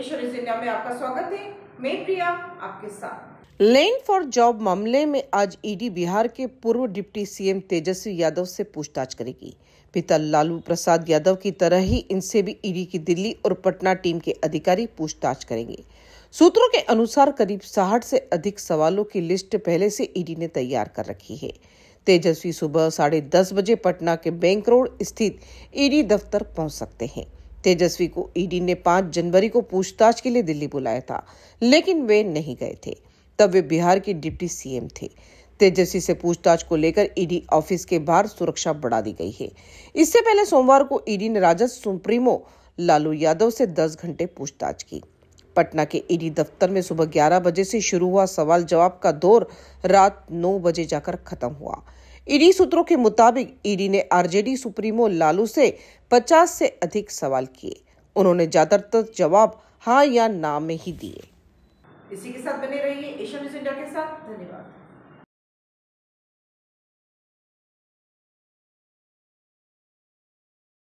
ईश्वरी में आपका स्वागत है मैं प्रिया आपके साथ लैंड फॉर जॉब मामले में आज ईडी बिहार के पूर्व डिप्टी सीएम तेजस्वी यादव से पूछताछ करेगी पिता लालू प्रसाद यादव की तरह ही इनसे भी ईडी की दिल्ली और पटना टीम के अधिकारी पूछताछ करेंगे सूत्रों के अनुसार करीब साठ से अधिक सवालों की लिस्ट पहले से ईडी ने तैयार कर रखी है तेजस्वी सुबह साढ़े दस बजे पटना के बैंक रोड स्थित ईडी दफ्तर पहुंच सकते हैं तेजस्वी को ईडी e ने 5 जनवरी को पूछताछ के लिए दिल्ली बुलाया था लेकिन वे नहीं गए थे तब वे बिहार के डिप्टी सीएम थे तेजस्वी से पूछताछ को लेकर ईडी e ऑफिस के बाहर सुरक्षा बढ़ा दी गई है इससे पहले सोमवार को ईडी e ने राजद सुप्रीमो लालू यादव से 10 घंटे पूछताछ की पटना के ईडी दफ्तर में सुबह 11 बजे से शुरू हुआ सवाल जवाब का दौर रात 9 बजे जाकर खत्म हुआ ईडी सूत्रों के मुताबिक ईडी ने आरजेडी सुप्रीमो लालू से 50 से अधिक सवाल किए उन्होंने ज्यादातर जवाब हाँ या ना में ही दिए इसी के साथ बने रहिए एशिया न्यूज इंडिया के साथ धन्यवाद